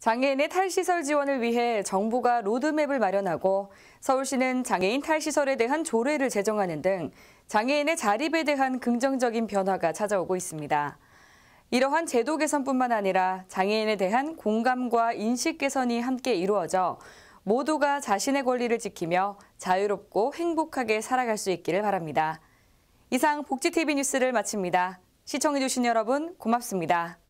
장애인의 탈시설 지원을 위해 정부가 로드맵을 마련하고 서울시는 장애인 탈시설에 대한 조례를 제정하는 등 장애인의 자립에 대한 긍정적인 변화가 찾아오고 있습니다. 이러한 제도 개선뿐만 아니라 장애인에 대한 공감과 인식 개선이 함께 이루어져 모두가 자신의 권리를 지키며 자유롭고 행복하게 살아갈 수 있기를 바랍니다. 이상 복지TV 뉴스를 마칩니다. 시청해주신 여러분 고맙습니다.